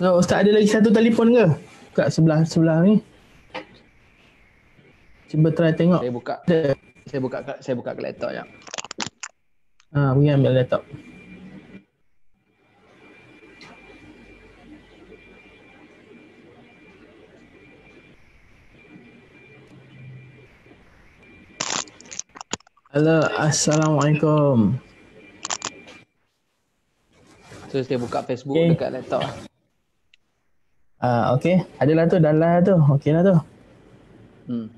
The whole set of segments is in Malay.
So, Ustaz ada lagi satu telefon ke? Kat sebelah sebelah ni. Cuba try tengok. Saya buka. Ada. Saya buka saya buka ke laptop ya. Ha, pergi ambil laptop. Hello, Assalamualaikum. So, saya buka Facebook okay. dekat laptop. Ah, okay. Adalah tu, dah lah tu. Okay lah tu. Hmm.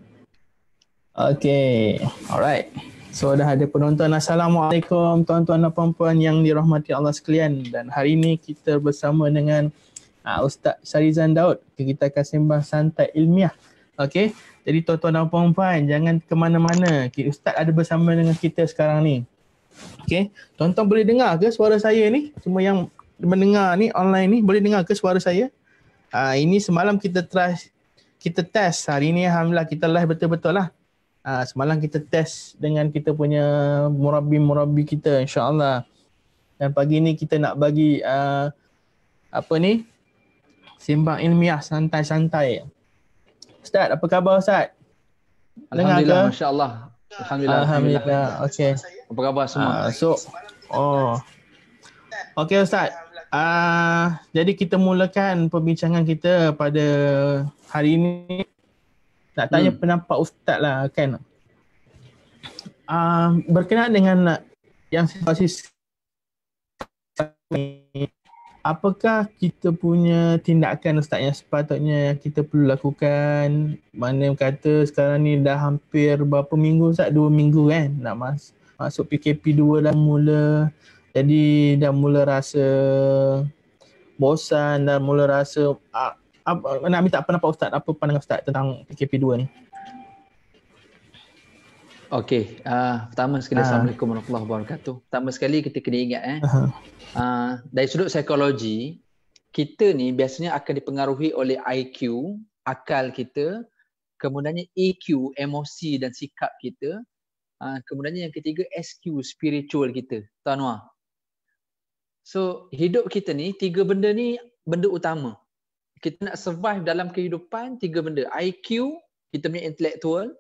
Okay. Alright. So, dah ada penonton. Assalamualaikum tuan-tuan dan puan-puan yang dirahmati Allah sekalian. Dan hari ini kita bersama dengan uh, Ustaz Sarizan Daud. Okay, kita akan sembah santai ilmiah. Okay. Jadi, tuan-tuan dan puan-puan, jangan ke mana-mana. Okay, Ustaz ada bersama dengan kita sekarang ni. Okay. Tuan-tuan boleh dengar ke suara saya ni? Semua yang mendengar ni online ni boleh dengar ke suara saya? Uh, ini semalam kita try kita test. Hari ini alhamdulillah kita live betul-betul lah. Uh, semalam kita test dengan kita punya murabi-murabi kita insyaallah Dan pagi ni kita nak bagi uh, apa ni? Sembang ilmiah santai-santai. Ustaz, apa khabar Ustaz? Alhamdulillah, masya-Allah. Alhamdulillah. Alhamdulillah. Okey. Apa khabar semua? Uh, so, oh. okay Ustaz. Uh, jadi kita mulakan perbincangan kita pada hari ini. Nak tanya hmm. pendapat Ustaz lah kan. Uh, berkenaan dengan yang situasi ini, apakah kita punya tindakan Ustaz yang sepatutnya yang kita perlu lakukan? Mana yang kata sekarang ni dah hampir berapa minggu Ustaz? Dua minggu kan nak mas masuk PKP 2 dah mula. Jadi dah mula rasa bosan dan mula rasa uh, uh, nak minta pendapat Ustaz, apa pandangan Ustaz tentang PKP 2 ni? Okey, uh, pertama sekali uh. Assalamualaikum warahmatullahi wabarakatuh. Pertama sekali kita kena ingat eh. Uh-huh. Uh, dari sudut psikologi, kita ni biasanya akan dipengaruhi oleh IQ, akal kita, kemudiannya EQ, emosi dan sikap kita, uh, kemudiannya yang ketiga SQ, spiritual kita. Tuan Noah, So hidup kita ni tiga benda ni benda utama. Kita nak survive dalam kehidupan tiga benda. IQ, kita punya intelektual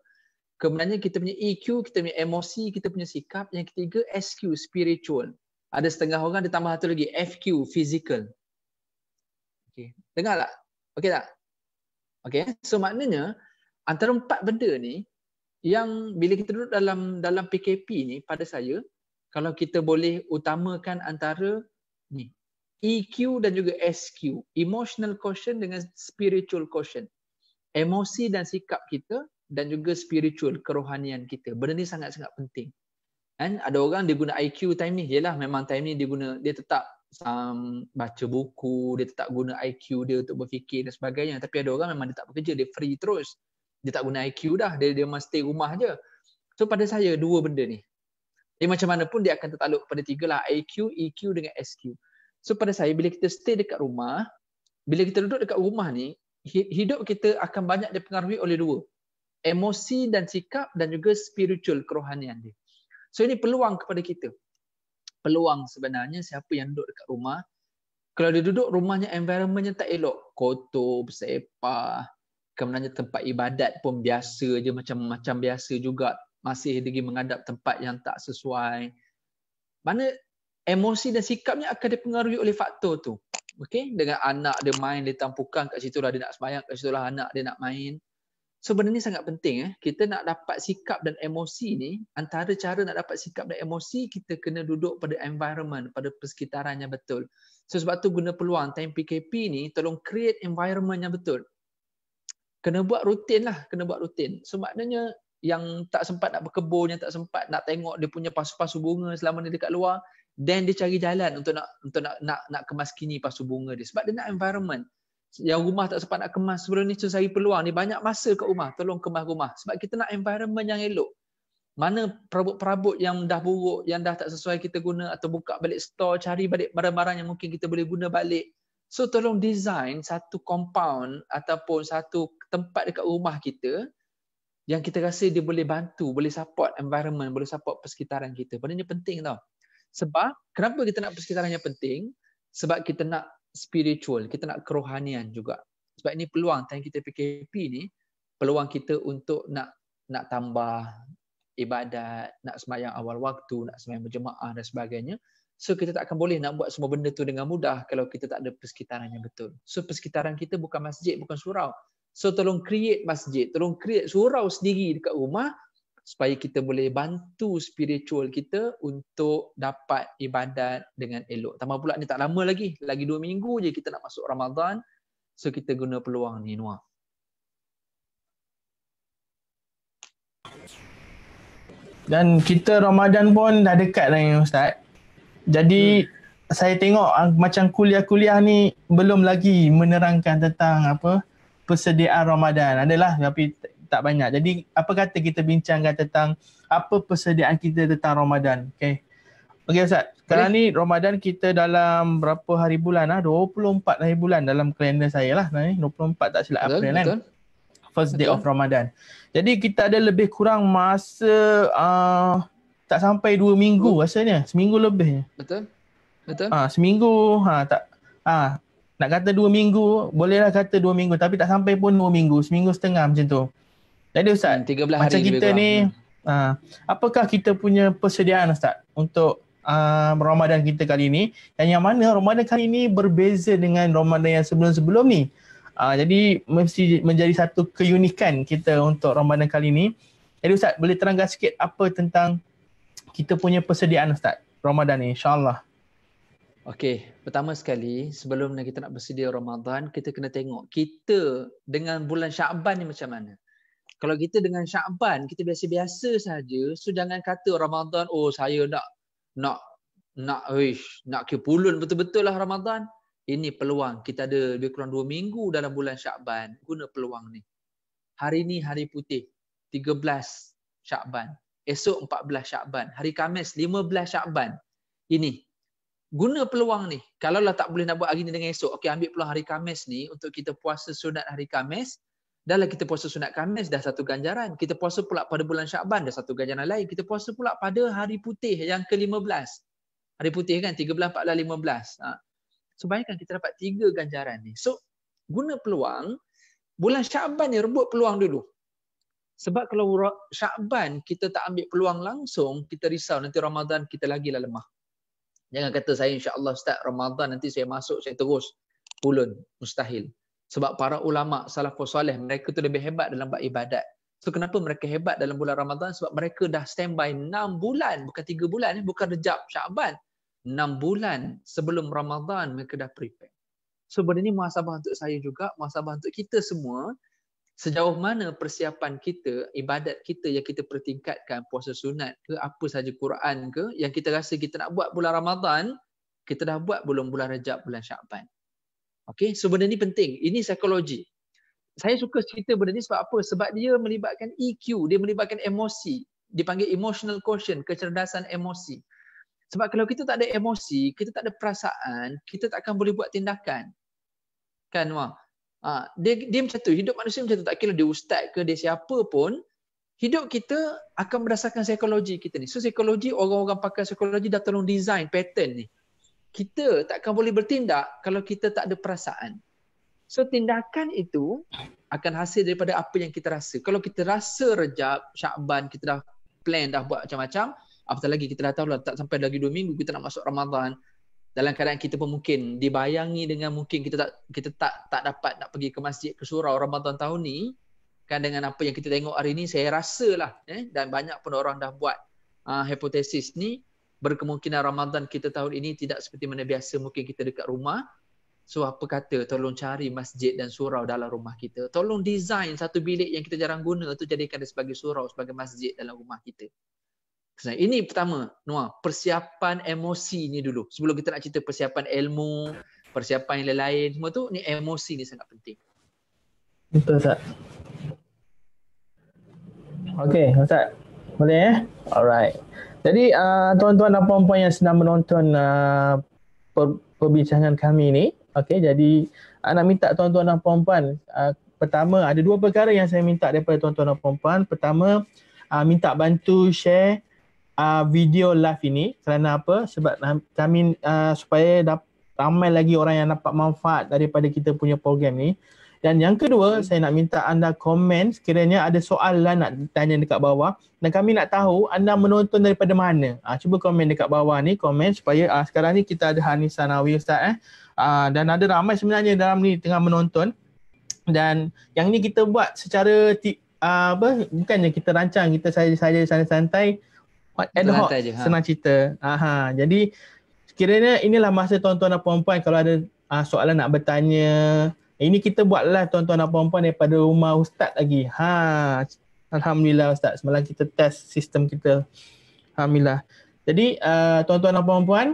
Kemudiannya kita punya EQ, kita punya emosi, kita punya sikap. Yang ketiga SQ, spiritual. Ada setengah orang ditambah satu lagi. FQ, physical. Okay. Dengar tak? Okay tak? Okay. So maknanya antara empat benda ni yang bila kita duduk dalam dalam PKP ni pada saya kalau kita boleh utamakan antara ni. EQ dan juga SQ. Emotional quotient dengan spiritual quotient. Emosi dan sikap kita dan juga spiritual kerohanian kita. Benda ni sangat-sangat penting. Kan? Ada orang dia guna IQ time ni. Yelah memang time ni dia guna, dia tetap um, baca buku, dia tetap guna IQ dia untuk berfikir dan sebagainya. Tapi ada orang memang dia tak bekerja, dia free terus. Dia tak guna IQ dah, dia, dia memang stay rumah je. So pada saya dua benda ni. Jadi macam mana pun dia akan tertakluk kepada tiga lah. IQ, EQ dengan SQ. So pada saya, bila kita stay dekat rumah, bila kita duduk dekat rumah ni, hidup kita akan banyak dipengaruhi oleh dua. Emosi dan sikap dan juga spiritual kerohanian dia. So ini peluang kepada kita. Peluang sebenarnya siapa yang duduk dekat rumah, kalau dia duduk rumahnya environmentnya tak elok, kotor, bersepah, kemudiannya tempat ibadat pun biasa je, macam-macam biasa juga, masih lagi menghadap tempat yang tak sesuai. Mana emosi dan sikapnya akan dipengaruhi oleh faktor tu. Okay? Dengan anak dia main, dia tampukan kat situ lah dia nak semayang, kat situ lah anak dia nak main. So benda ni sangat penting. Eh? Kita nak dapat sikap dan emosi ni, antara cara nak dapat sikap dan emosi, kita kena duduk pada environment, pada persekitaran yang betul. So sebab tu guna peluang time PKP ni, tolong create environment yang betul. Kena buat rutin lah, kena buat rutin. So maknanya yang tak sempat nak berkebun, yang tak sempat nak tengok dia punya pasu-pasu bunga selama ni dekat luar, then dia cari jalan untuk nak untuk nak nak nak kemas kini pasu bunga dia sebab dia nak environment. Yang rumah tak sempat nak kemas sebelum ni, so saya peluang ni banyak masa kat rumah, tolong kemas rumah sebab kita nak environment yang elok. Mana perabot-perabot yang dah buruk, yang dah tak sesuai kita guna atau buka balik store, cari balik barang-barang yang mungkin kita boleh guna balik. So tolong design satu compound ataupun satu tempat dekat rumah kita yang kita rasa dia boleh bantu, boleh support environment, boleh support persekitaran kita. Benda ni penting tau. Sebab kenapa kita nak persekitaran yang penting? Sebab kita nak spiritual, kita nak kerohanian juga. Sebab ini peluang time kita PKP ni, peluang kita untuk nak nak tambah ibadat, nak semayang awal waktu, nak semayang berjemaah dan sebagainya. So kita tak akan boleh nak buat semua benda tu dengan mudah kalau kita tak ada persekitaran yang betul. So persekitaran kita bukan masjid, bukan surau. So tolong create masjid, tolong create surau sendiri dekat rumah supaya kita boleh bantu spiritual kita untuk dapat ibadat dengan elok. Tambah pula ni tak lama lagi, lagi dua minggu je kita nak masuk Ramadan. So kita guna peluang ni Noah. Dan kita Ramadan pun dah dekat ni Ustaz. Jadi hmm. saya tengok ah, macam kuliah-kuliah ni belum lagi menerangkan tentang apa persediaan Ramadan adalah tapi tak banyak. Jadi apa kata kita bincangkan tentang apa persediaan kita tentang Ramadan. Okay. Okey Ustaz. Sekarang ni Ramadan kita dalam berapa hari bulan lah? 24 hari bulan dalam kalender saya lah. 24 tak silap April kan? First day betul. of Ramadan. Jadi kita ada lebih kurang masa uh, tak sampai dua minggu rasanya. Seminggu lebihnya. Betul. Betul. ha, seminggu ha, tak. ha, nak kata dua minggu, bolehlah kata dua minggu tapi tak sampai pun dua minggu, seminggu setengah macam tu. Jadi Ustaz, hmm, 13 macam hari kita ni, hmm. ha, apakah kita punya persediaan Ustaz untuk uh, Ramadan kita kali ni dan yang mana Ramadan kali ni berbeza dengan Ramadan yang sebelum-sebelum ni. Uh, jadi mesti menjadi satu keunikan kita untuk Ramadan kali ni. Jadi Ustaz boleh terangkan sikit apa tentang kita punya persediaan Ustaz Ramadan ni insyaAllah. Okey, pertama sekali sebelum kita nak bersedia Ramadan, kita kena tengok kita dengan bulan Syaban ni macam mana. Kalau kita dengan Syaban, kita biasa-biasa saja, so jangan kata Ramadan, oh saya nak nak nak wish, nak ke pulun betul-betul lah Ramadan. Ini peluang kita ada lebih kurang 2 minggu dalam bulan Syaban, guna peluang ni. Hari ni hari putih, 13 Syaban. Esok 14 Syaban, hari Khamis 15 Syaban. Ini guna peluang ni. kalau lah tak boleh nak buat hari ni dengan esok. Okey, ambil peluang hari Kamis ni untuk kita puasa sunat hari Khamis. Dalam kita puasa sunat Kamis dah satu ganjaran. Kita puasa pula pada bulan Syakban dah satu ganjaran lain. Kita puasa pula pada hari putih yang ke-15. Hari putih kan 13, 14, 15. Ha. So bayangkan kita dapat tiga ganjaran ni. So guna peluang bulan Syakban ni rebut peluang dulu. Sebab kalau Syakban kita tak ambil peluang langsung, kita risau nanti Ramadan kita lagi lah lemah. Jangan kata saya insya-Allah start Ramadhan nanti saya masuk saya terus pulun. Mustahil. Sebab para ulama salah soleh mereka tu lebih hebat dalam buat ibadat. So kenapa mereka hebat dalam bulan Ramadhan? Sebab mereka dah standby 6 bulan, bukan 3 bulan, eh. bukan Rejab, Syaban. 6 bulan sebelum Ramadhan mereka dah prepare. So benda ni muhasabah untuk saya juga, muhasabah untuk kita semua sejauh mana persiapan kita, ibadat kita yang kita pertingkatkan, puasa sunat ke, apa saja Quran ke, yang kita rasa kita nak buat bulan Ramadan, kita dah buat belum bulan Rajab, bulan Syakban. Okay, so benda ni penting. Ini psikologi. Saya suka cerita benda ni sebab apa? Sebab dia melibatkan EQ, dia melibatkan emosi. Dipanggil emotional quotient, kecerdasan emosi. Sebab kalau kita tak ada emosi, kita tak ada perasaan, kita tak akan boleh buat tindakan. Kan Wah? Ha, dia, dia macam tu. Hidup manusia macam tu. Tak kira dia ustaz ke, dia siapa pun. Hidup kita akan berdasarkan psikologi kita ni. So psikologi, orang-orang pakai psikologi dah tolong design pattern ni. Kita takkan boleh bertindak kalau kita tak ada perasaan. So tindakan itu akan hasil daripada apa yang kita rasa. Kalau kita rasa rejab, syakban, kita dah plan, dah buat macam-macam. Apatah lagi kita dah tahu lah tak sampai lagi 2 minggu kita nak masuk Ramadan dalam keadaan kita pun mungkin dibayangi dengan mungkin kita tak kita tak tak dapat nak pergi ke masjid ke surau Ramadan tahun ni kan dengan apa yang kita tengok hari ni saya rasalah eh dan banyak pun orang dah buat uh, hipotesis ni berkemungkinan Ramadan kita tahun ini tidak seperti mana biasa mungkin kita dekat rumah so apa kata tolong cari masjid dan surau dalam rumah kita tolong design satu bilik yang kita jarang guna tu jadikan dia sebagai surau sebagai masjid dalam rumah kita ini pertama, Noah, persiapan emosi ni dulu. Sebelum kita nak cerita persiapan ilmu, persiapan yang lain-lain semua tu, ni emosi ni sangat penting. Betul tak? Okay, Ustaz. Boleh eh? Alright. Jadi, uh, tuan-tuan dan puan-puan yang sedang menonton uh, per- perbincangan kami ni, okay, jadi uh, nak minta tuan-tuan dan puan-puan, uh, pertama, ada dua perkara yang saya minta daripada tuan-tuan dan puan-puan. Pertama, uh, minta bantu share uh, video live ini kerana apa? Sebab kami uh, supaya ramai lagi orang yang dapat manfaat daripada kita punya program ni. Dan yang kedua, hmm. saya nak minta anda komen sekiranya ada soalan lah nak tanya dekat bawah dan kami nak tahu anda menonton daripada mana. Uh, cuba komen dekat bawah ni, komen supaya uh, sekarang ni kita ada Hanisa Nawawi Ustaz eh. Uh, dan ada ramai sebenarnya dalam ni tengah menonton. Dan yang ni kita buat secara uh, apa bukannya kita rancang kita saja saja santai-santai ad hoc ha. senang cerita aha jadi kiranya inilah masa tuan-tuan dan puan-puan kalau ada uh, soalan nak bertanya eh, ini kita buat live tuan-tuan dan puan-puan daripada rumah ustaz lagi ha alhamdulillah ustaz semalam kita test sistem kita alhamdulillah jadi uh, tuan-tuan dan puan-puan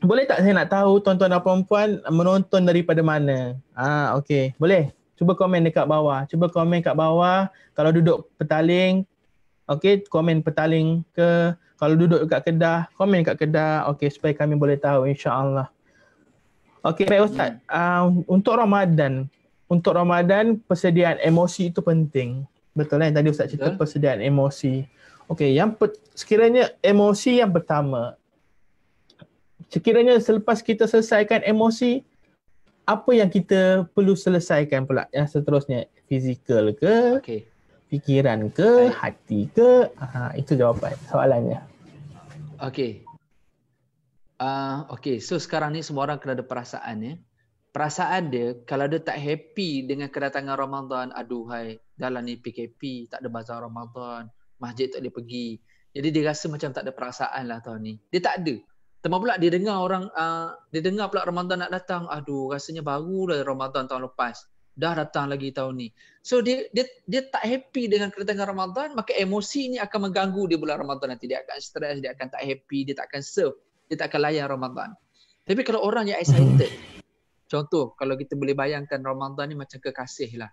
boleh tak saya nak tahu tuan-tuan dan puan-puan menonton daripada mana ha okey boleh cuba komen dekat bawah cuba komen dekat bawah kalau duduk petaling okey komen petaling ke kalau duduk dekat kedah komen kat kedah okey supaya kami boleh tahu insyaallah okey baik ustaz hmm. uh, untuk ramadan untuk ramadan persediaan emosi itu penting betul kan eh? tadi ustaz cerita betul. persediaan emosi okey yang pe- sekiranya emosi yang pertama sekiranya selepas kita selesaikan emosi apa yang kita perlu selesaikan pula yang seterusnya fizikal ke okey fikiran ke hati ke uh, itu jawapan soalannya Okay, uh, ah, okey so sekarang ni semua orang kena ada perasaan ya perasaan dia kalau dia tak happy dengan kedatangan Ramadan aduhai dalam ni PKP tak ada bazar Ramadan masjid tak boleh pergi jadi dia rasa macam tak ada perasaan lah tahun ni dia tak ada Tambah pula dia dengar orang uh, dia dengar pula Ramadan nak datang. Aduh, rasanya baru lah Ramadan tahun lepas. Dah datang lagi tahun ni. So dia dia dia tak happy dengan kedatangan Ramadan, maka emosi ini akan mengganggu dia bulan Ramadan nanti. Dia akan stres, dia akan tak happy, dia tak akan serve, dia tak akan layan Ramadan. Tapi kalau orang yang excited, contoh kalau kita boleh bayangkan Ramadan ni macam kekasih lah.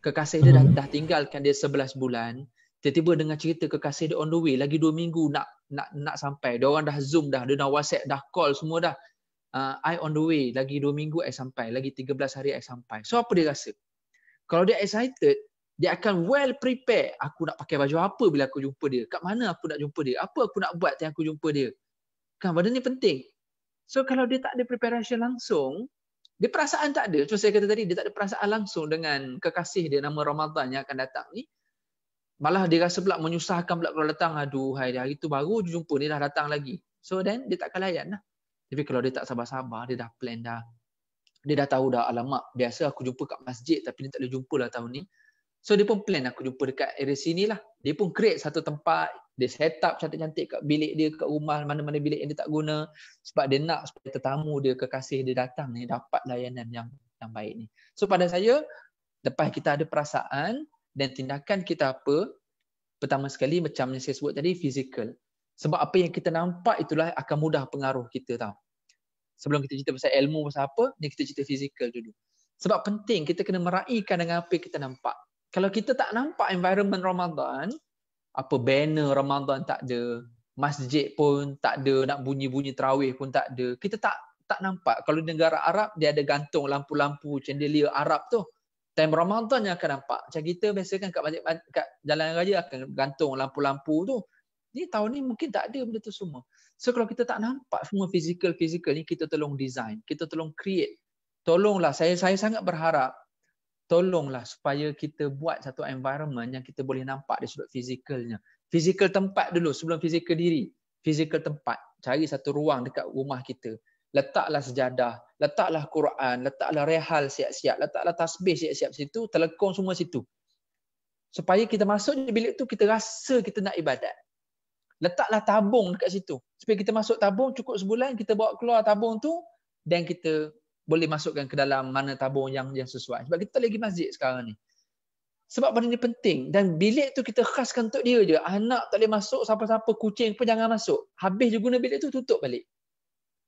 Kekasih dia dah, hmm. dah tinggalkan dia sebelas bulan, tiba-tiba dengan cerita kekasih dia on the way, lagi dua minggu nak nak nak sampai. Dia orang dah zoom dah, dia dah whatsapp, dah call semua dah. Uh, I on the way, lagi dua minggu I sampai, lagi tiga belas hari I sampai. So apa dia rasa? kalau dia excited dia akan well prepare aku nak pakai baju apa bila aku jumpa dia kat mana aku nak jumpa dia apa aku nak buat yang aku jumpa dia kan benda ni penting so kalau dia tak ada preparation langsung dia perasaan tak ada macam saya kata tadi dia tak ada perasaan langsung dengan kekasih dia nama Ramadan yang akan datang ni malah dia rasa pula menyusahkan pula kalau datang aduh hari, hari baru jumpa ni dah datang lagi so then dia tak layan lah tapi kalau dia tak sabar-sabar dia dah plan dah dia dah tahu dah alamat. biasa aku jumpa kat masjid tapi dia tak boleh jumpa lah tahun ni so dia pun plan aku jumpa dekat area sini lah dia pun create satu tempat dia set up cantik-cantik kat bilik dia kat rumah mana-mana bilik yang dia tak guna sebab dia nak supaya tetamu dia kekasih dia datang ni dapat layanan yang yang baik ni so pada saya lepas kita ada perasaan dan tindakan kita apa pertama sekali macam yang saya sebut tadi physical sebab apa yang kita nampak itulah akan mudah pengaruh kita tau sebelum kita cerita pasal ilmu pasal apa, ni kita cerita fizikal dulu. Sebab penting kita kena meraihkan dengan apa yang kita nampak. Kalau kita tak nampak environment Ramadan, apa banner Ramadan tak ada, masjid pun tak ada, nak bunyi-bunyi terawih pun tak ada. Kita tak tak nampak. Kalau di negara Arab, dia ada gantung lampu-lampu chandelier Arab tu. Time Ramadan yang akan nampak. Macam kita biasa kan kat, kat jalan raya akan gantung lampu-lampu tu. Ni tahun ni mungkin tak ada benda tu semua. So kalau kita tak nampak semua fizikal-fizikal ni kita tolong design, kita tolong create. Tolonglah saya saya sangat berharap tolonglah supaya kita buat satu environment yang kita boleh nampak di sudut fizikalnya. Fizikal tempat dulu sebelum fizikal diri. Fizikal tempat. Cari satu ruang dekat rumah kita. Letaklah sejadah, letaklah Quran, letaklah rehal siap-siap, letaklah tasbih siap-siap situ, telekong semua situ. Supaya kita masuk di bilik tu kita rasa kita nak ibadat letaklah tabung dekat situ. Supaya kita masuk tabung cukup sebulan kita bawa keluar tabung tu dan kita boleh masukkan ke dalam mana tabung yang yang sesuai. Sebab kita lagi masjid sekarang ni. Sebab benda ni penting dan bilik tu kita khaskan untuk dia je. Anak tak boleh masuk, siapa-siapa kucing pun jangan masuk. Habis je guna bilik tu tutup balik.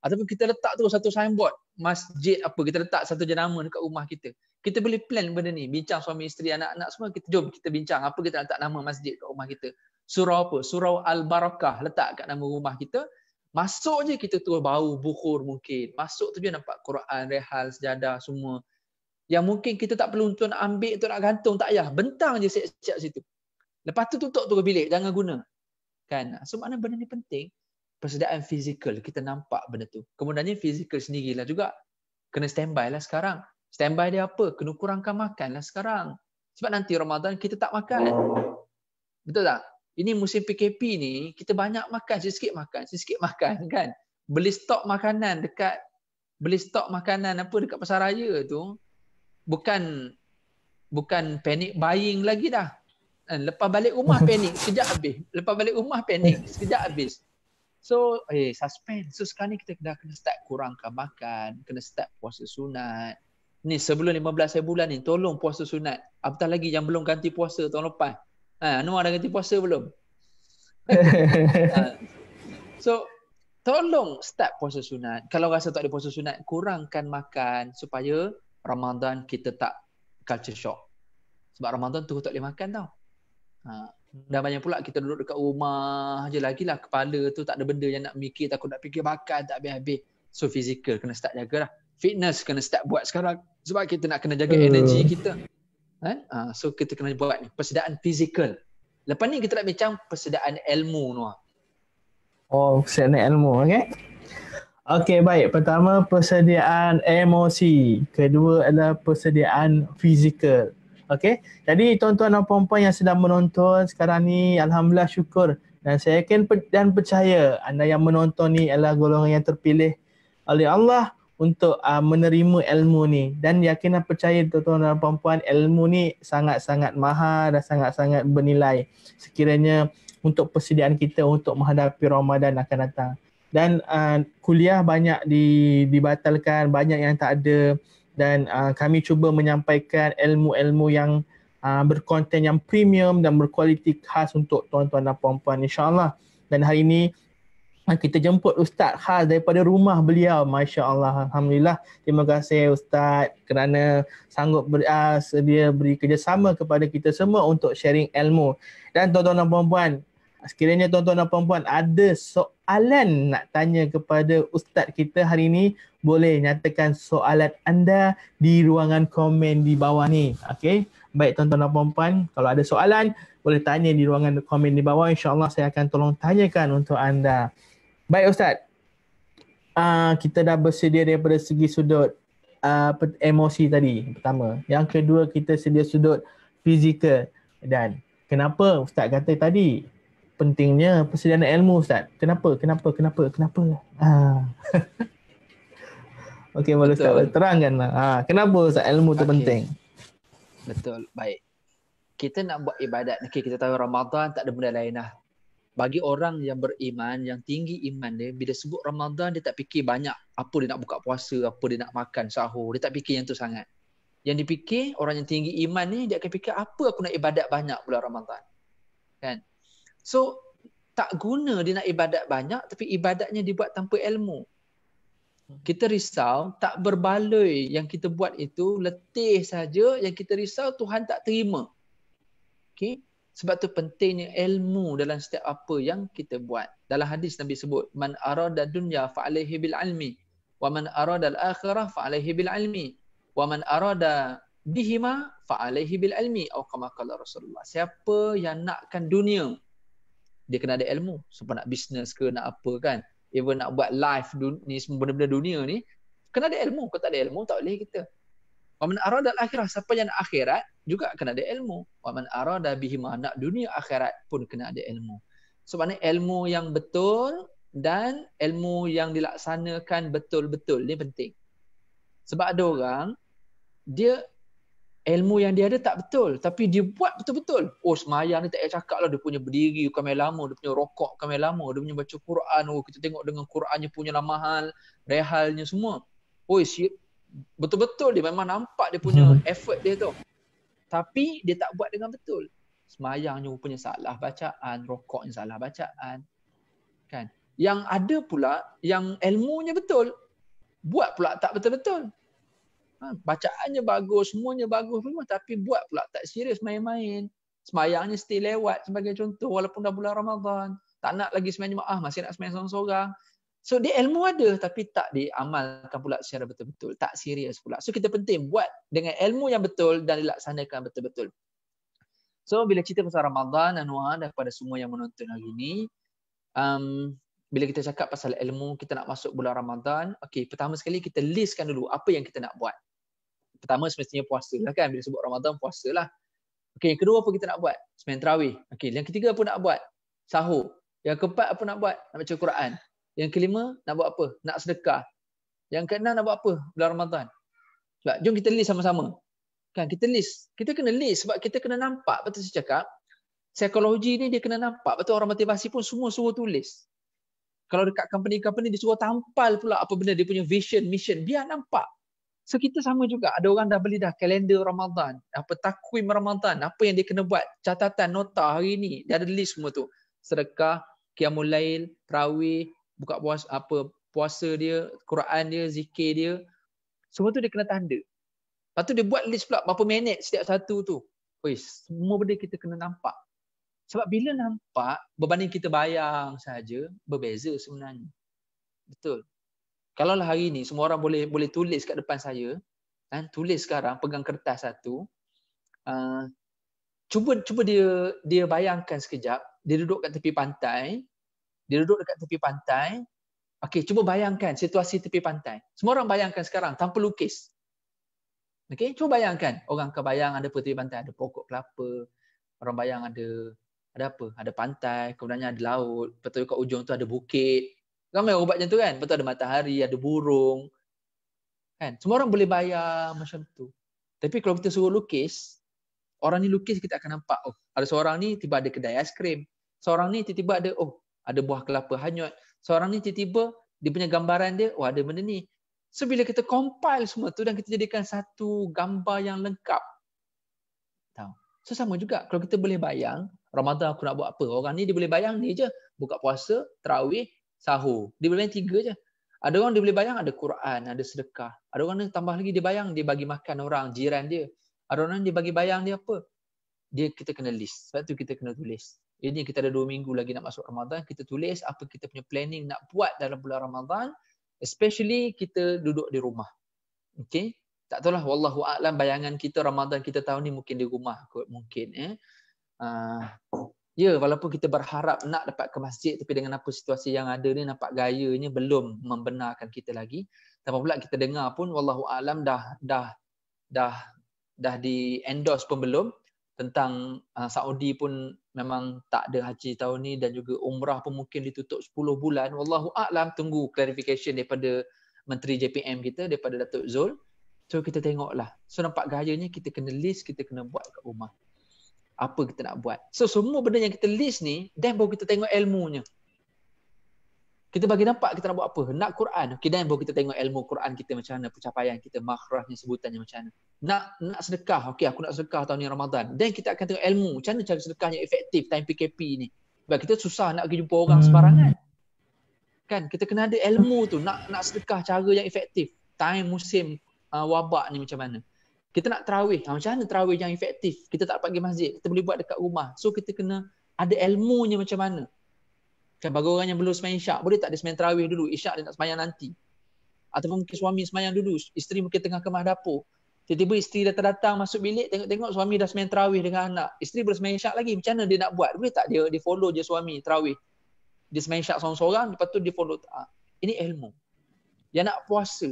Ataupun kita letak tu satu signboard masjid apa kita letak satu jenama dekat rumah kita. Kita boleh plan benda ni, bincang suami isteri, anak-anak semua kita jom kita bincang apa kita nak letak nama masjid dekat rumah kita surau apa? Surau Al-Barakah letak kat nama rumah kita. Masuk je kita terus bau bukhur mungkin. Masuk tu je nampak Quran, rehal, sejadah semua. Yang mungkin kita tak perlu untuk ambil, untuk nak gantung. Tak payah. Bentang je siap-siap situ. Lepas tu tutup tu ke bilik. Jangan guna. Kan? Ha, so makna benda ni penting. Persediaan fizikal. Kita nampak benda tu. Kemudiannya fizikal sendirilah juga. Kena standby lah sekarang. Standby dia apa? Kena kurangkan makan lah sekarang. Sebab nanti Ramadan kita tak makan. Betul tak? ini musim PKP ni kita banyak makan sikit-sikit makan sikit-sikit makan kan beli stok makanan dekat beli stok makanan apa dekat pasar raya tu bukan bukan panic buying lagi dah eh, lepas balik rumah panic sekejap habis lepas balik rumah panic sekejap habis so eh suspend so sekarang ni kita dah kena start kurangkan makan kena start puasa sunat ni sebelum 15 hari bulan ni tolong puasa sunat apatah lagi yang belum ganti puasa tahun lepas Ha, Anwar dah ganti puasa belum? Ah. so, tolong start puasa sunat. Kalau rasa tak ada puasa sunat, kurangkan makan supaya Ramadan kita tak culture shock. Sebab Ramadan tu tak boleh makan tau. Ha. Ah, Dan banyak pula kita duduk dekat rumah je lagi lah. Kepala tu tak ada benda yang nak mikir. Takut nak fikir makan tak habis-habis. So fizikal kena start jaga Fitness kena start buat sekarang. Sebab kita nak kena jaga uh. energy kita. Kan? Ah, so kita kena buat ni persediaan fizikal. Lepas ni kita nak bincang persediaan ilmu Noah. Oh, persediaan ilmu, okay. Okay baik. Pertama persediaan emosi. Kedua adalah persediaan fizikal. Okay. Jadi tuan-tuan dan puan-puan yang sedang menonton sekarang ni, alhamdulillah syukur dan saya yakin dan percaya anda yang menonton ni adalah golongan yang terpilih oleh Allah untuk uh, menerima ilmu ni dan yakinlah percaya tuan-tuan dan puan-puan ilmu ni sangat-sangat mahal dan sangat-sangat bernilai sekiranya untuk persediaan kita untuk menghadapi Ramadan akan datang dan uh, kuliah banyak di, dibatalkan banyak yang tak ada dan uh, kami cuba menyampaikan ilmu-ilmu yang uh, berkonten yang premium dan berkualiti khas untuk tuan-tuan dan puan-puan insyaallah dan hari ini Ah, kita jemput Ustaz Khaz daripada rumah beliau. Masya Allah. Alhamdulillah. Terima kasih Ustaz kerana sanggup ber, uh, sedia beri kerjasama kepada kita semua untuk sharing ilmu. Dan tuan-tuan dan puan-puan, sekiranya tuan-tuan dan puan-puan ada soalan nak tanya kepada Ustaz kita hari ini, boleh nyatakan soalan anda di ruangan komen di bawah ni. Okay? Baik tuan-tuan dan puan-puan, kalau ada soalan, boleh tanya di ruangan komen di bawah. Insya Allah saya akan tolong tanyakan untuk anda. Baik Ustaz. Uh, kita dah bersedia daripada segi sudut uh, emosi tadi pertama. Yang kedua kita sedia sudut fizikal dan kenapa Ustaz kata tadi pentingnya persediaan ilmu Ustaz. Kenapa? Kenapa? Kenapa? Kenapa? Ah. Okey, boleh Ustaz teranganlah. Ha, ah, kenapa Ustaz ilmu okay. penting? Betul. Baik. Kita nak buat ibadat. Okay, kita tahu Ramadan tak ada benda lain lah bagi orang yang beriman, yang tinggi iman dia, bila sebut Ramadan, dia tak fikir banyak apa dia nak buka puasa, apa dia nak makan, sahur. Dia tak fikir yang tu sangat. Yang dipikir, orang yang tinggi iman ni, dia akan fikir apa aku nak ibadat banyak bulan Ramadan. Kan? So, tak guna dia nak ibadat banyak, tapi ibadatnya dibuat tanpa ilmu. Kita risau tak berbaloi yang kita buat itu letih saja yang kita risau Tuhan tak terima. Okey? Sebab tu pentingnya ilmu dalam setiap apa yang kita buat. Dalam hadis Nabi sebut, "Man arada dunya fa'alaihi bil almi, wa man arada al-akhirah fa'alaihi bil almi, wa man arada bihima fa'alaihi bil almi. Atau kama qala Rasulullah, siapa yang nakkan dunia, dia kena ada ilmu. Siapa nak bisnes ke, nak apa kan? Even nak buat live dun- ni semua benda-benda dunia ni, kena ada ilmu. Kalau tak ada ilmu, tak boleh kita. Waman arada akhirah siapa yang nak akhirat juga kena ada ilmu. Waman arada bihi nak dunia akhirat pun kena ada ilmu. So maknanya ilmu yang betul dan ilmu yang dilaksanakan betul-betul ni penting. Sebab ada orang dia ilmu yang dia ada tak betul tapi dia buat betul-betul. Oh semayang ni tak payah cakap lah dia punya berdiri bukan main lama, dia punya rokok bukan main lama, dia punya baca Quran. Oh kita tengok dengan Qurannya punya lah mahal, rehalnya semua. Oh siap betul-betul dia memang nampak dia punya hmm. effort dia tu. Tapi dia tak buat dengan betul. Semayangnya rupanya salah bacaan, rokoknya salah bacaan. Kan? Yang ada pula yang ilmunya betul. Buat pula tak betul-betul. Ha, bacaannya bagus, semuanya bagus semua tapi buat pula tak serius main-main. Semayangnya still lewat sebagai contoh walaupun dah bulan Ramadan. Tak nak lagi semayang jemaah, ah, masih nak semayang seorang-seorang. So dia ilmu ada tapi tak diamalkan pula secara betul-betul. Tak serius pula. So kita penting buat dengan ilmu yang betul dan dilaksanakan betul-betul. So bila cerita pasal Ramadan, Anwar dan kepada semua yang menonton hari ini, um, bila kita cakap pasal ilmu, kita nak masuk bulan Ramadan, okay, pertama sekali kita listkan dulu apa yang kita nak buat. Pertama semestinya puasa lah kan. Bila sebut Ramadan, puasa lah. Okay, yang kedua apa kita nak buat? Semain terawih. Okay, yang ketiga apa nak buat? Sahur. Yang keempat apa nak buat? Nak baca Quran. Yang kelima, nak buat apa? Nak sedekah. Yang keenam, nak buat apa bulan Ramadan? Sebab, lah, jom kita list sama-sama. Kan, kita list. Kita kena list sebab kita kena nampak. Betul saya cakap, psikologi ni dia kena nampak. Betul orang motivasi pun semua suruh tulis. Kalau dekat company-company, dia suruh tampal pula apa benda dia punya vision, mission. Biar nampak. So kita sama juga. Ada orang dah beli dah kalender Ramadan. Apa takwim Ramadan. Apa yang dia kena buat. Catatan nota hari ni. Dia ada list semua tu. Sedekah, Qiyamul Lail, Terawih, buka puasa apa puasa dia, Quran dia, zikir dia. Semua tu dia kena tanda. Lepas tu dia buat list pula berapa minit setiap satu tu. Oi, semua benda kita kena nampak. Sebab bila nampak berbanding kita bayang saja berbeza sebenarnya. Betul. Kalau lah hari ni semua orang boleh boleh tulis kat depan saya kan tulis sekarang pegang kertas satu uh, cuba cuba dia dia bayangkan sekejap dia duduk kat tepi pantai dia duduk dekat tepi pantai. Okey, cuba bayangkan situasi tepi pantai. Semua orang bayangkan sekarang tanpa lukis. Okey, cuba bayangkan. Orang akan bayang ada tepi pantai, ada pokok kelapa. Orang bayang ada ada apa? Ada pantai, kemudian ada laut. Betul kat ujung tu ada bukit. Ramai orang buat macam tu kan? Betul ada matahari, ada burung. Kan? Semua orang boleh bayang macam tu. Tapi kalau kita suruh lukis, orang ni lukis kita akan nampak. Oh, ada seorang ni tiba ada kedai aiskrim. Seorang ni tiba-tiba ada, oh ada buah kelapa hanyut. Seorang ni tiba-tiba dia punya gambaran dia, wah ada benda ni. So bila kita compile semua tu dan kita jadikan satu gambar yang lengkap. Tahu. So sama juga kalau kita boleh bayang Ramadan aku nak buat apa. Orang ni dia boleh bayang ni je. Buka puasa, terawih, sahur. Dia boleh bayang tiga je. Ada orang dia boleh bayang ada Quran, ada sedekah. Ada orang ni tambah lagi dia bayang dia bagi makan orang, jiran dia. Ada orang dia bagi bayang dia apa. Dia kita kena list. Sebab tu kita kena tulis. Ini eh, kita ada dua minggu lagi nak masuk Ramadan. Kita tulis apa kita punya planning nak buat dalam bulan Ramadan. Especially kita duduk di rumah. Okay. Tak tahulah. Wallahu a'lam bayangan kita Ramadan kita tahun ni mungkin di rumah kot. Mungkin. Eh. Uh, ya, yeah, walaupun kita berharap nak dapat ke masjid tapi dengan apa situasi yang ada ni nampak gayanya belum membenarkan kita lagi. Tambah pula kita dengar pun wallahu a'lam dah dah dah dah di endorse pun belum tentang uh, Saudi pun memang tak ada haji tahun ni dan juga umrah pun mungkin ditutup 10 bulan. Wallahu a'lam tunggu clarification daripada Menteri JPM kita daripada Datuk Zul. So kita tengoklah. So nampak gayanya kita kena list, kita kena buat kat rumah. Apa kita nak buat. So semua benda yang kita list ni, then baru kita tengok ilmunya. Kita bagi nampak kita nak buat apa. Nak Quran. Okay, then baru kita tengok ilmu Quran kita macam mana. Pencapaian kita, makrahnya, sebutannya macam mana nak nak sedekah. Okey, aku nak sedekah tahun ni Ramadan. Then kita akan tengok ilmu, macam mana cara sedekahnya efektif time PKP ni. Sebab kita susah nak pergi jumpa orang hmm. sembarangan. Kan? Kita kena ada ilmu tu nak nak sedekah cara yang efektif. Time musim uh, wabak ni macam mana. Kita nak terawih. Ha, macam mana terawih yang efektif? Kita tak dapat pergi masjid. Kita boleh buat dekat rumah. So kita kena ada ilmunya macam mana. Kan bagi orang yang belum semayang isyak, boleh tak dia semayang terawih dulu? Isyak dia nak semayang nanti. Ataupun mungkin suami semayang dulu. Isteri mungkin tengah kemah dapur. Tiba-tiba isteri datang terdatang masuk bilik tengok-tengok suami dah semain terawih dengan anak. Isteri bersemain syak lagi. Macam mana dia nak buat? Boleh tak dia, dia follow je suami terawih? Dia semain syak seorang-seorang. Lepas tu dia follow. Ha. Ini ilmu. Yang nak puasa.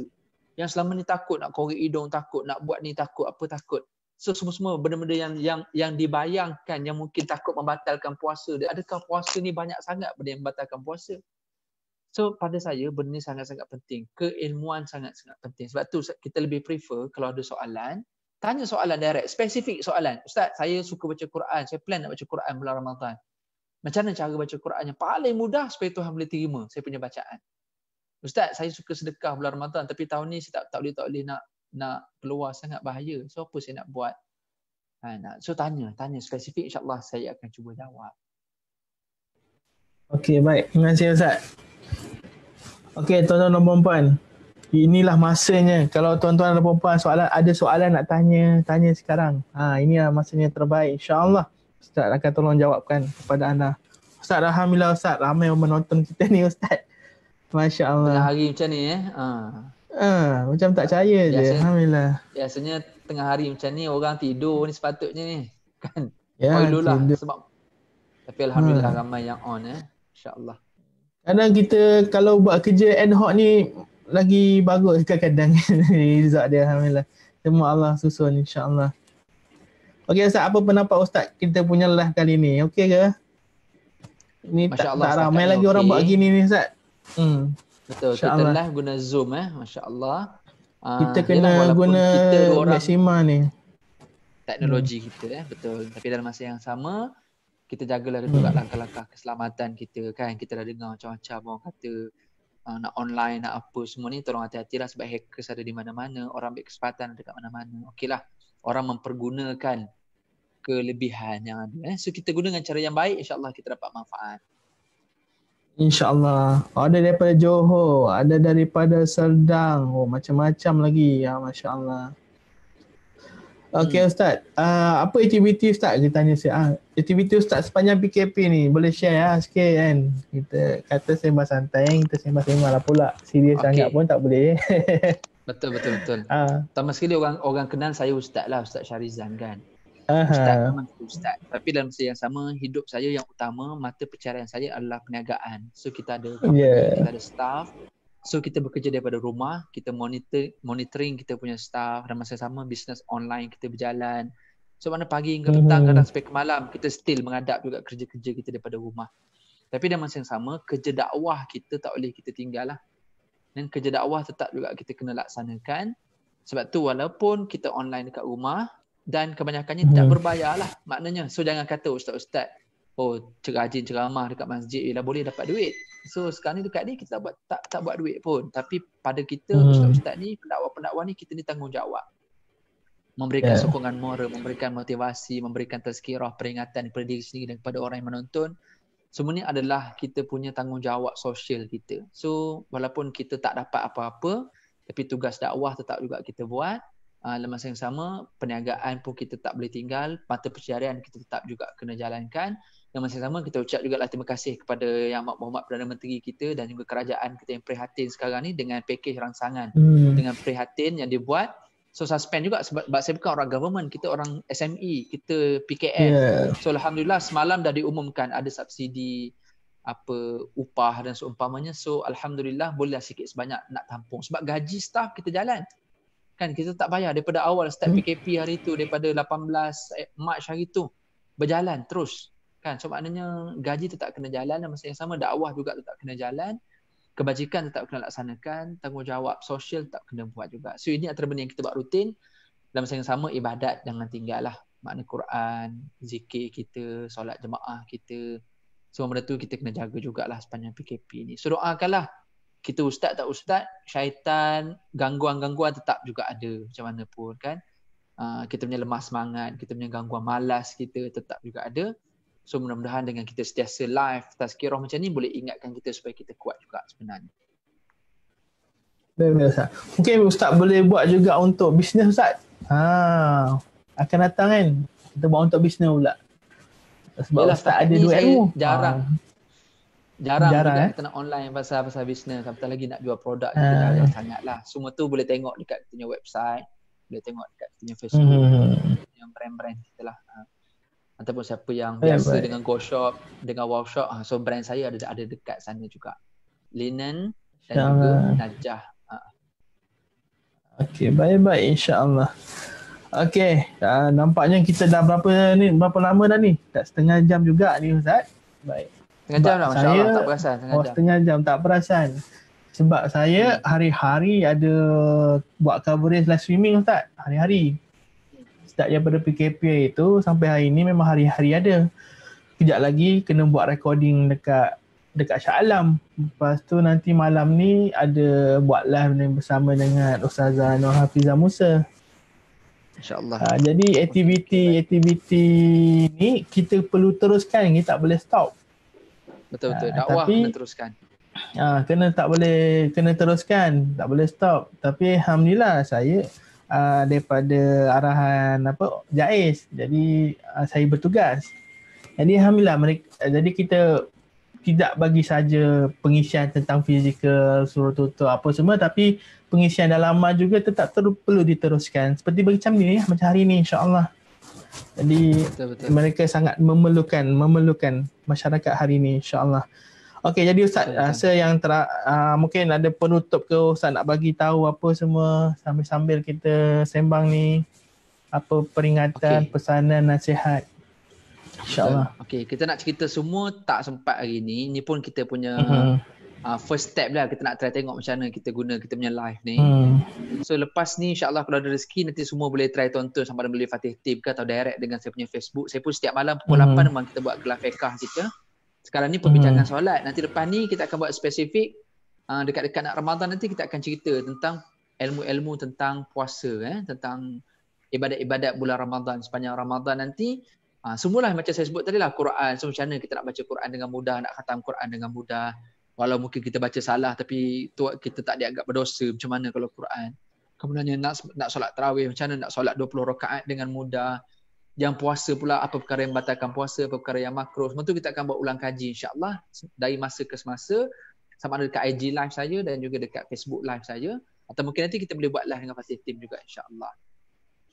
Yang selama ni takut nak korek hidung. Takut nak buat ni takut. Apa takut. So semua-semua benda-benda yang, yang yang dibayangkan. Yang mungkin takut membatalkan puasa. Adakah puasa ni banyak sangat benda yang membatalkan puasa? So pada saya benda ni sangat-sangat penting. Keilmuan sangat-sangat penting. Sebab tu kita lebih prefer kalau ada soalan, tanya soalan direct, spesifik soalan. Ustaz, saya suka baca Quran. Saya plan nak baca Quran bulan Ramadan. Macam mana cara baca Qurannya? paling mudah supaya Tuhan boleh terima saya punya bacaan? Ustaz, saya suka sedekah bulan Ramadan tapi tahun ni saya tak tak boleh tak boleh nak nak keluar sangat bahaya. So apa saya nak buat? Ha, nak. So tanya, tanya spesifik insya-Allah saya akan cuba jawab. Okey, baik. Terima kasih Ustaz. Okey, tuan-tuan dan puan-puan. Inilah masanya kalau tuan-tuan dan puan-puan soalan ada soalan nak tanya, tanya sekarang. Ha, inilah masanya terbaik insya-Allah. Ustaz akan tolong jawabkan kepada anda. Ustaz alhamdulillah ustaz ramai yang menonton kita ni ustaz. Masya-Allah. Hari macam ni eh. Ha. Ha, macam tak percaya je. Biasanya, alhamdulillah. Biasanya tengah hari macam ni orang tidur ni sepatutnya ni. Kan? Ya, yeah, lah sebab tapi alhamdulillah ha. ramai yang on eh. Insya-Allah. Kadang kita kalau buat kerja ad hoc ni lagi bagus kadang-kadang. Rizal dia alhamdulillah. Semua Allah susun insya-Allah. Okey Ustaz, apa pendapat Ustaz kita punya lah kali ni? Okey ke? Ni tak, tak ramai lagi okay. orang buat gini ni Ustaz. Hmm. Betul, kita lah guna Zoom eh. Masya-Allah. Ah, kita uh, kena guna kita maksima ni. Teknologi hmm. kita eh, betul. Tapi dalam masa yang sama, kita jagalah juga langkah-langkah keselamatan kita kan kita dah dengar macam-macam orang kata uh, nak online nak apa semua ni tolong hati-hati lah sebab hackers ada di mana-mana orang ambil kesempatan dekat mana-mana okeylah orang mempergunakan kelebihan yang ada eh. so kita guna dengan cara yang baik insyaallah kita dapat manfaat InsyaAllah. Ada daripada Johor, ada daripada Serdang, oh, macam-macam lagi. Ya, Masya Okay hmm. ustaz. Uh, apa aktiviti ustaz? kita tanya saya. Ah, aktiviti ustaz sepanjang PKP ni boleh share ah sikit kan. Kita kata sembang santai, kita sembang-sembang lah pula. Serius okay. sangat pun tak boleh. betul betul betul. Ah. Pertama sekali orang orang kenal saya ustaz lah, ustaz Syarizan kan. uh Ustaz memang ustaz. Tapi dalam masa yang sama, hidup saya yang utama, mata pencarian saya adalah perniagaan. So kita ada yeah. kita ada staff, So kita bekerja daripada rumah, kita monitor monitoring kita punya staff dan masa sama bisnes online kita berjalan. So mana pagi hingga petang mm-hmm. kadang sampai ke malam kita still mengadap juga kerja-kerja kita daripada rumah. Tapi dalam masa yang sama kerja dakwah kita tak boleh kita tinggal lah. Dan kerja dakwah tetap juga kita kena laksanakan. Sebab tu walaupun kita online dekat rumah dan kebanyakannya mm-hmm. tak hmm. berbayar lah maknanya. So jangan kata ustaz-ustaz oh cerajin ceramah dekat masjid ialah boleh dapat duit. So sekarang ni dekat ni kita tak buat tak, tak buat duit pun. Tapi pada kita hmm. ustaz-ustaz ni pendakwa-pendakwa ni kita ni tanggungjawab. Memberikan yeah. sokongan moral, memberikan motivasi, memberikan tazkirah, peringatan kepada diri sendiri dan kepada orang yang menonton. Semua ni adalah kita punya tanggungjawab sosial kita. So walaupun kita tak dapat apa-apa tapi tugas dakwah tetap juga kita buat. Ah, dalam masa yang sama, perniagaan pun kita tak boleh tinggal. Mata pencarian kita tetap juga kena jalankan. Dan masa sama kita ucap juga lah terima kasih kepada Yang Amat Berhormat Perdana Menteri kita dan juga kerajaan kita yang prihatin sekarang ni dengan pakej rangsangan. Hmm. Dengan prihatin yang dia buat So suspend juga sebab, sebab saya bukan orang government, kita orang SME, kita PKM. Yeah. So Alhamdulillah semalam dah diumumkan ada subsidi apa upah dan seumpamanya. So Alhamdulillah bolehlah sikit sebanyak nak tampung. Sebab gaji staff kita jalan. Kan kita tak bayar daripada awal start PKP hmm. hari tu daripada 18 Mac hari tu berjalan terus kan so maknanya gaji tetap kena jalan dan masa yang sama dakwah juga tetap kena jalan kebajikan tetap kena laksanakan tanggungjawab sosial tetap kena buat juga so ini antara benda yang kita buat rutin dalam masa yang sama ibadat jangan tinggal lah makna Quran zikir kita solat jemaah kita semua benda tu kita kena jaga jugalah sepanjang PKP ni so doakanlah kita ustaz tak ustaz syaitan gangguan-gangguan tetap juga ada macam mana pun kan Uh, kita punya lemah semangat, kita punya gangguan malas kita tetap juga ada. So mudah-mudahan dengan kita sentiasa live tazkirah macam ni boleh ingatkan kita supaya kita kuat juga sebenarnya. Baik, Ustaz. Mungkin Ustaz boleh buat juga untuk bisnes Ustaz. Ha, akan datang kan? Kita buat untuk bisnes pula. Sebab Yalah, Ustaz, ada duit ilmu. Jarang. Ha. Jarang, jarang eh? kita nak online pasal pasal bisnes. Apatah lagi nak jual produk ha. kita jarang sangatlah. Semua tu boleh tengok dekat kita punya website. Boleh tengok dekat kita punya Facebook. Hmm. Yang brand-brand kita lah. Ha ataupun siapa yang biasa yeah, dengan go shop dengan wow shop ha, so brand saya ada ada dekat sana juga linen dan juga najah ha. Okay, baik-baik insya-Allah. Okey, uh, nampaknya kita dah berapa ni berapa lama dah ni? Tak setengah jam juga ni Ustaz. Baik. Setengah jam dah masya tak perasan setengah oh, jam. setengah jam tak perasan. Sebab saya hmm. hari-hari ada buat coverage live streaming Ustaz. Hari-hari sejak daripada PKP itu sampai hari ini memang hari-hari ada. Kejap lagi kena buat recording dekat dekat Shah Alam. Lepas tu nanti malam ni ada buat live bersama dengan Ustazah Noor Hafizah Musa. InsyaAllah. Ha, jadi aktiviti aktiviti ni kita perlu teruskan. Kita tak boleh stop. Betul-betul. Ha, ah, dakwah tapi, kena teruskan. ha, kena tak boleh kena teruskan. Tak boleh stop. Tapi Alhamdulillah saya uh, daripada arahan apa Jaiz. Jadi uh, saya bertugas. Jadi alhamdulillah mereka uh, jadi kita tidak bagi saja pengisian tentang fizikal, suruh tutup apa semua tapi pengisian dalaman juga tetap ter- perlu diteruskan. Seperti macam ni ya, macam hari ni insya-Allah. Jadi betul, betul. mereka sangat memerlukan memerlukan masyarakat hari ini insya-Allah. Okey jadi ustaz rasa yang ter, uh, ah, mungkin ada penutup ke ustaz nak bagi tahu apa semua sambil-sambil kita sembang ni apa peringatan okay. pesanan nasihat insyaallah. Okey kita nak cerita semua tak sempat hari ni ni pun kita punya mm-hmm. uh, first step lah kita nak try tengok macam mana kita guna kita punya live ni. Mm. So lepas ni insyaallah kalau ada rezeki nanti semua boleh try tonton sama ada beli Fatih Tip ke atau direct dengan saya punya Facebook. Saya pun setiap malam pukul mm. Mm-hmm. 8 memang kita buat gelar fiqah kita sekarang ni perbincangan hmm. solat nanti lepas ni kita akan buat spesifik uh, dekat-dekat nak Ramadan nanti kita akan cerita tentang ilmu-ilmu tentang puasa eh tentang ibadat-ibadat bulan Ramadan sepanjang Ramadan nanti uh, semulalah macam saya sebut tadi lah Quran so, macam mana kita nak baca Quran dengan mudah nak khatam Quran dengan mudah walau mungkin kita baca salah tapi tu kita tak dianggap berdosa macam mana kalau Quran kemudiannya nak nak solat tarawih macam mana nak solat 20 rakaat dengan mudah yang puasa pula apa perkara yang batalkan puasa apa perkara yang makruh semua tu kita akan buat ulang kaji insyaallah dari masa ke semasa sama ada dekat IG live saja dan juga dekat Facebook live saja atau mungkin nanti kita boleh buat live dengan Fatih Tim juga insyaallah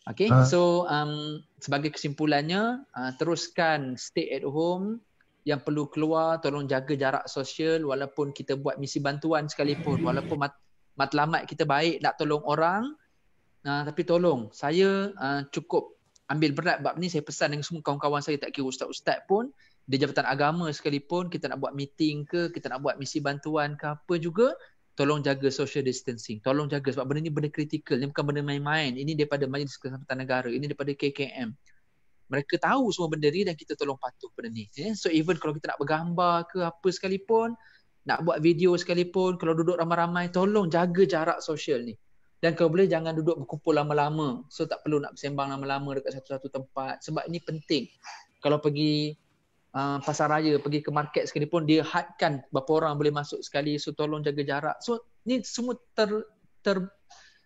Okay, ha. so um, sebagai kesimpulannya, uh, teruskan stay at home. Yang perlu keluar, tolong jaga jarak sosial walaupun kita buat misi bantuan sekalipun. Walaupun mat- matlamat kita baik nak tolong orang, uh, tapi tolong. Saya uh, cukup ambil berat bab ni saya pesan dengan semua kawan-kawan saya tak kira ustaz-ustaz pun di jabatan agama sekalipun kita nak buat meeting ke kita nak buat misi bantuan ke apa juga tolong jaga social distancing tolong jaga sebab benda ni benda kritikal ni bukan benda main-main ini daripada majlis keselamatan negara ini daripada KKM mereka tahu semua benda ni dan kita tolong patuh pada ni. Eh, so even kalau kita nak bergambar ke apa sekalipun, nak buat video sekalipun, kalau duduk ramai-ramai, tolong jaga jarak sosial ni dan kalau boleh jangan duduk berkumpul lama-lama so tak perlu nak bersembang lama-lama dekat satu-satu tempat sebab ini penting kalau pergi uh, pasar raya pergi ke market sekalipun dia hadkan berapa orang boleh masuk sekali so tolong jaga jarak so ini semua ter ter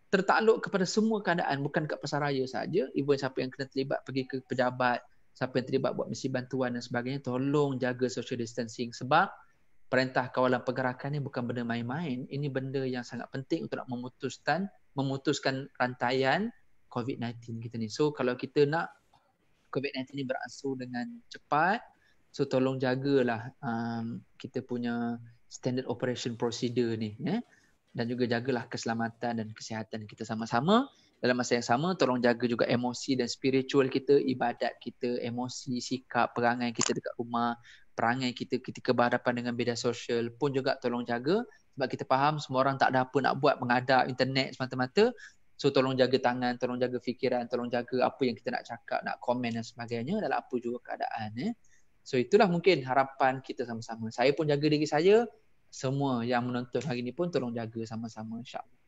tertakluk kepada semua keadaan bukan dekat pasar raya saja even siapa yang kena terlibat pergi ke pejabat siapa yang terlibat buat misi bantuan dan sebagainya tolong jaga social distancing sebab perintah kawalan pergerakan ni bukan benda main-main ini benda yang sangat penting untuk nak memutuskan memutuskan rantaian COVID-19 kita ni. So kalau kita nak COVID-19 ni beransur dengan cepat, so tolong jagalah um, kita punya standard operation procedure ni. Ya? Eh? Dan juga jagalah keselamatan dan kesihatan kita sama-sama. Dalam masa yang sama, tolong jaga juga emosi dan spiritual kita, ibadat kita, emosi, sikap, perangai kita dekat rumah, perangai kita ketika berhadapan dengan media sosial pun juga tolong jaga sebab kita faham semua orang tak ada apa nak buat mengadap internet semata-mata so tolong jaga tangan tolong jaga fikiran tolong jaga apa yang kita nak cakap nak komen dan sebagainya dalam apa juga keadaan eh so itulah mungkin harapan kita sama-sama saya pun jaga diri saya semua yang menonton hari ini pun tolong jaga sama-sama insyaallah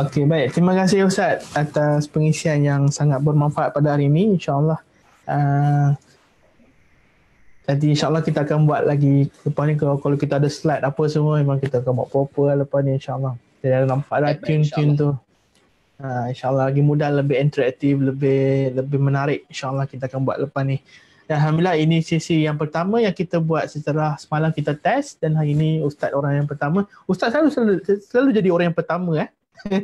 Okey baik terima kasih Ustaz atas pengisian yang sangat bermanfaat pada hari ini insyaallah uh, Nanti insyaAllah kita akan buat lagi Lepas ni kalau, kalau kita ada slide apa semua Memang kita akan buat proper lah lepas ni insyaAllah Kita dah nampak dah tune-tune tu ha, InsyaAllah lagi mudah, lebih interaktif, lebih lebih menarik InsyaAllah kita akan buat lepas ni dan Alhamdulillah ini sesi yang pertama yang kita buat setelah semalam kita test Dan hari ini Ustaz orang yang pertama Ustaz selalu selalu, selalu jadi orang yang pertama eh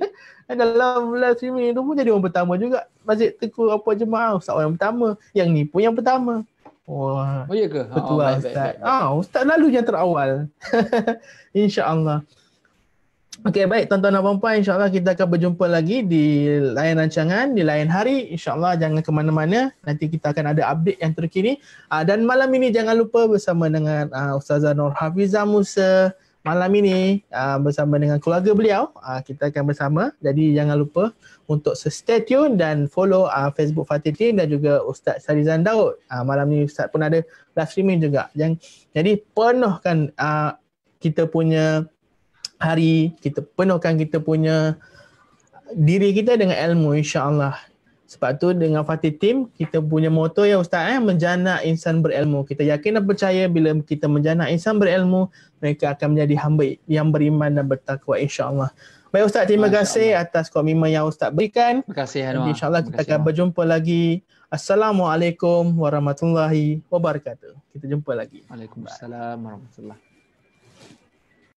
Dalam live streaming tu pun jadi orang pertama juga masih Tengku apa jemaah Ustaz orang yang pertama Yang ni pun yang pertama Wah. Oh ya ke? Betul oh, lah, ustaz. Baik, baik, Ah, ustaz lalu yang terawal. Insyaallah. allah Okey, baik tuan-tuan dan puan-puan, insya kita akan berjumpa lagi di lain rancangan, di lain hari. Insyaallah jangan ke mana-mana. Nanti kita akan ada update yang terkini. Ah, dan malam ini jangan lupa bersama dengan ah, Ustazah Nur Hafizah Musa malam ini uh, bersama dengan keluarga beliau uh, kita akan bersama jadi jangan lupa untuk stay tune dan follow uh, Facebook Fatih Tim dan juga Ustaz Sarizan Daud uh, malam ini Ustaz pun ada live streaming juga yang jadi penuhkan uh, kita punya hari kita penuhkan kita punya diri kita dengan ilmu insya Allah. Sebab tu dengan Fatih Tim, kita punya motto ya Ustaz eh, menjana insan berilmu. Kita yakin dan percaya bila kita menjana insan berilmu, mereka akan menjadi hamba yang beriman dan bertakwa insyaAllah. Baik Ustaz, terima kasih atas komitmen yang Ustaz berikan. Terima kasih Anwar. InsyaAllah kita akan berjumpa lagi. Assalamualaikum warahmatullahi wabarakatuh. Kita jumpa lagi. Waalaikumsalam warahmatullahi